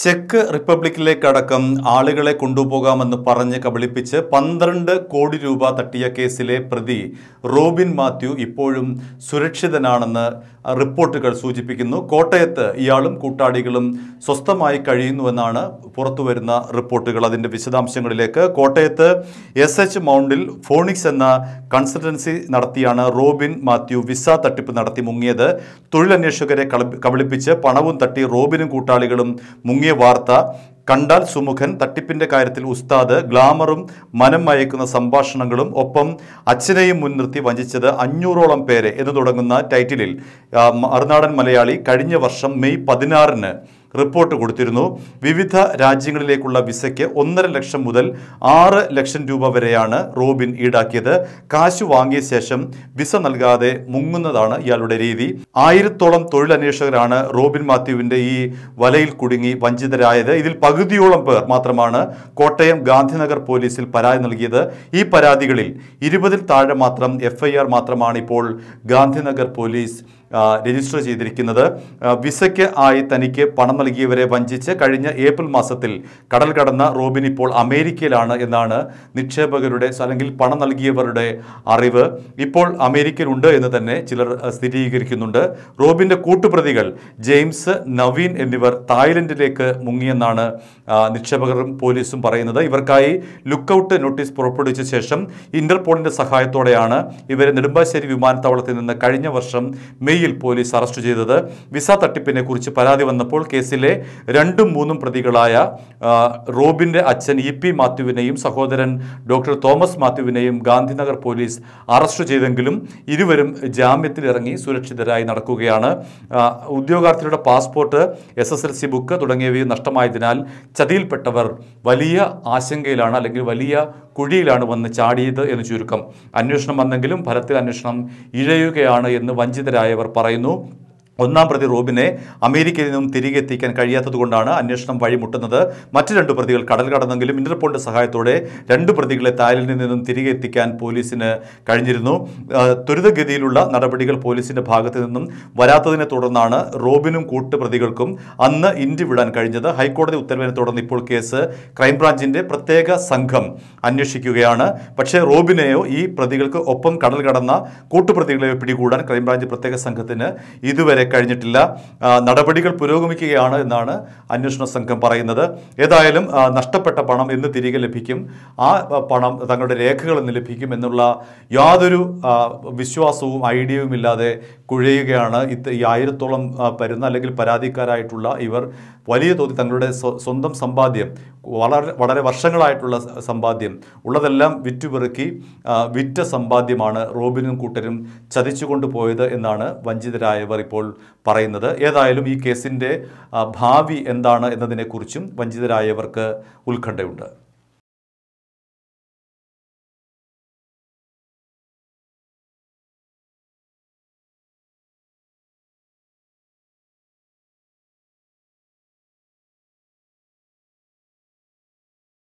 check റിപ്പബ്ലിക്കിലേക്കടക്കം ആളുകളെ കൊണ്ടുപോകാമെന്ന് പറഞ്ഞ് കബളിപ്പിച്ച് പന്ത്രണ്ട് കോടി രൂപ തട്ടിയ കേസിലെ പ്രതി റോബിൻ മാത്യു ഇപ്പോഴും സുരക്ഷിതനാണെന്ന് റിപ്പോർട്ടുകൾ സൂചിപ്പിക്കുന്നു കോട്ടയത്ത് ഇയാളും കൂട്ടാളികളും സ്വസ്ഥമായി കഴിയുന്നുവെന്നാണ് പുറത്തുവരുന്ന റിപ്പോർട്ടുകൾ അതിൻ്റെ വിശദാംശങ്ങളിലേക്ക് കോട്ടയത്ത് എസ് എച്ച് മൗണ്ടിൽ ഫോണിക്സ് എന്ന കൺസൾട്ടൻസി നടത്തിയാണ് റോബിൻ മാത്യു വിസ തട്ടിപ്പ് നടത്തി മുങ്ങിയത് തൊഴിലന്വേഷകരെ കബളിപ്പിച്ച് പണവും തട്ടി റോബിനും കൂട്ടാളികളും മുങ്ങിയ വാർത്ത കണ്ടാൽ സുമുഖൻ തട്ടിപ്പിന്റെ കാര്യത്തിൽ ഉസ്താദ് ഗ്ലാമറും മനം മയക്കുന്ന സംഭാഷണങ്ങളും ഒപ്പം അച്ഛനെയും മുൻനിർത്തി വഞ്ചിച്ചത് അഞ്ഞൂറോളം പേരെ എന്ന് തുടങ്ങുന്ന ടൈറ്റിലിൽ മറുനാടൻ മലയാളി കഴിഞ്ഞ വർഷം മെയ് പതിനാറിന് റിപ്പോർട്ട് കൊടുത്തിരുന്നു വിവിധ രാജ്യങ്ങളിലേക്കുള്ള വിസയ്ക്ക് ഒന്നര ലക്ഷം മുതൽ ആറ് ലക്ഷം രൂപ വരെയാണ് റോബിൻ ഈടാക്കിയത് കാശ് വാങ്ങിയ ശേഷം വിസ നൽകാതെ മുങ്ങുന്നതാണ് ഇയാളുടെ രീതി ആയിരത്തോളം തൊഴിലന്വേഷകരാണ് റോബിൻ മാത്യുവിൻ്റെ ഈ വലയിൽ കുടുങ്ങി വഞ്ചിതരായത് ഇതിൽ പകുതിയോളം പേർ മാത്രമാണ് കോട്ടയം ഗാന്ധിനഗർ പോലീസിൽ പരാതി നൽകിയത് ഈ പരാതികളിൽ ഇരുപതിൽ താഴെ മാത്രം എഫ്ഐആർ മാത്രമാണ് ഇപ്പോൾ ഗാന്ധിനഗർ പോലീസ് രജിസ്റ്റർ ചെയ്തിരിക്കുന്നത് വിസയ്ക്ക് ആയി തനിക്ക് പണം നൽകിയവരെ വഞ്ചിച്ച് കഴിഞ്ഞ ഏപ്രിൽ മാസത്തിൽ കടൽ കടന്ന റോബിൻ ഇപ്പോൾ അമേരിക്കയിലാണ് എന്നാണ് നിക്ഷേപകരുടെ അല്ലെങ്കിൽ പണം നൽകിയവരുടെ അറിവ് ഇപ്പോൾ അമേരിക്കയിലുണ്ട് എന്ന് തന്നെ ചിലർ സ്ഥിരീകരിക്കുന്നുണ്ട് റോബിൻ്റെ കൂട്ടുപ്രതികൾ ജെയിംസ് നവീൻ എന്നിവർ തായ്ലൻഡിലേക്ക് മുങ്ങിയെന്നാണ് നിക്ഷേപകരും പോലീസും പറയുന്നത് ഇവർക്കായി ലുക്കൌട്ട് നോട്ടീസ് പുറപ്പെടുവിച്ച ശേഷം ഇന്റർപോളിൻ്റെ സഹായത്തോടെയാണ് ഇവരെ നെടുമ്പാശ്ശേരി വിമാനത്താവളത്തിൽ നിന്ന് കഴിഞ്ഞ വർഷം മെയ് ഡൽഹിയിൽ പോലീസ് അറസ്റ്റ് ചെയ്തത് വിസ തട്ടിപ്പിനെ കുറിച്ച് പരാതി വന്നപ്പോൾ കേസിലെ രണ്ടും മൂന്നും പ്രതികളായ റോബിന്റെ അച്ഛൻ ഇ പി മാത്യുവിനെയും സഹോദരൻ ഡോക്ടർ തോമസ് മാത്യുവിനെയും ഗാന്ധിനഗർ പോലീസ് അറസ്റ്റ് ചെയ്തെങ്കിലും ഇരുവരും ജാമ്യത്തിലിറങ്ങി സുരക്ഷിതരായി നടക്കുകയാണ് ഉദ്യോഗാർത്ഥികളുടെ passport S S L C book തുടങ്ങിയവയും നഷ്ടമായതിനാൽ ചതിയിൽപ്പെട്ടവർ വലിയ ആശങ്കയിലാണ് അല്ലെങ്കിൽ വലിയ കുഴിയിലാണ് വന്ന് ചാടിയത് എന്ന് ചുരുക്കം അന്വേഷണം വന്നെങ്കിലും ഫലത്തിൽ അന്വേഷണം ഇഴയുകയാണ് എന്ന് വഞ്ചിതരായവർ പറയുന്നു ഒന്നാം പ്രതി റോബിനെ അമേരിക്കയിൽ നിന്നും തിരികെ എത്തിക്കാൻ കഴിയാത്തതുകൊണ്ടാണ് അന്വേഷണം വഴിമുട്ടുന്നത് മറ്റ് രണ്ട് പ്രതികൾ കടൽ കടന്നെങ്കിലും ഇന്റർപോളിന്റെ സഹായത്തോടെ രണ്ട് പ്രതികളെ തായ്ലൻഡിൽ നിന്നും തിരികെ എത്തിക്കാൻ പോലീസിന് കഴിഞ്ഞിരുന്നു ത്വരിതഗതിയിലുള്ള നടപടികൾ പോലീസിന്റെ ഭാഗത്തു നിന്നും വരാത്തതിനെ തുടർന്നാണ് റോബിനും കൂട്ടുപ്രതികൾക്കും അന്ന് ഇന്ത്യ വിടാൻ കഴിഞ്ഞത് ഹൈക്കോടതി ഉത്തരവിനെ തുടർന്ന് ഇപ്പോൾ കേസ് ക്രൈംബ്രാഞ്ചിന്റെ പ്രത്യേക സംഘം അന്വേഷിക്കുകയാണ് പക്ഷേ റോബിനെയോ ഈ പ്രതികൾക്ക് ഒപ്പം കടൽ കടന്ന കൂട്ടുപ്രതികളെയോ പിടികൂടാൻ ക്രൈംബ്രാഞ്ച് പ്രത്യേക സംഘത്തിന് ഇതുവരെ വരെ കഴിഞ്ഞിട്ടില്ല നടപടികൾ പുരോഗമിക്കുകയാണ് എന്നാണ് അന്വേഷണ സംഘം പറയുന്നത് ഏതായാലും നഷ്ടപ്പെട്ട പണം എന്ന് തിരികെ ലഭിക്കും ആ പണം തങ്ങളുടെ രേഖകളിൽ എന്ന് ലഭിക്കും എന്നുള്ള യാതൊരു വിശ്വാസവും ഐഡിയയും ഇല്ലാതെ കുഴയുകയാണ് ഇത്ത ഈ ആയിരത്തോളം വരുന്ന അല്ലെങ്കിൽ പരാതിക്കാരായിട്ടുള്ള ഇവർ വലിയ തോതിൽ തങ്ങളുടെ സ്വന്തം സമ്പാദ്യം വളരെ വളരെ വർഷങ്ങളായിട്ടുള്ള സമ്പാദ്യം ഉള്ളതെല്ലാം വിറ്റുപെറുക്കി വിറ്റ സമ്പാദ്യമാണ് റോബിനും കൂട്ടരും ചതിച്ചുകൊണ്ട് പോയത് എന്നാണ് വഞ്ചിതരായവർ ഇപ്പോൾ പറയുന്നത് ഏതായാലും ഈ കേസിൻ്റെ ഭാവി എന്താണ് എന്നതിനെക്കുറിച്ചും വഞ്ചിതരായവർക്ക് ഉത്കണ്ഠയുണ്ട്